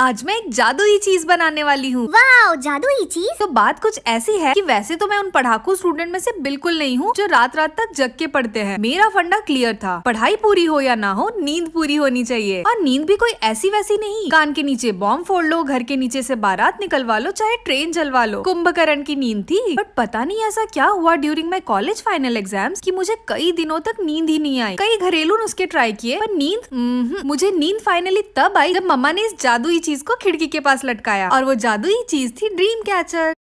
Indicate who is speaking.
Speaker 1: आज मैं एक जादुई चीज बनाने वाली हूँ जादुई चीज तो बात कुछ ऐसी है कि वैसे तो मैं उन पढ़ाकू स्टूडेंट में से बिल्कुल नहीं हूँ जो रात रात तक जग के पढ़ते हैं मेरा फंडा क्लियर था पढ़ाई पूरी हो या ना हो नींद पूरी होनी चाहिए और नींद भी कोई ऐसी वैसी नहीं कान के नीचे बॉम्ब फोड़ लो घर के नीचे ऐसी बारात निकलवा लो चाहे ट्रेन चलवा लो कुंभकर्ण की नींद थी बट पता नहीं ऐसा क्या हुआ during my college final exam की मुझे कई दिनों तक नींद ही नहीं आई कई घरेलू नुस्खे ट्राई किए पर नींद हम्म, मुझे नींद फाइनली तब आई जब मम्मा ने इस जादुई चीज को खिड़की के पास लटकाया और वो जादुई चीज थी ड्रीम कैचर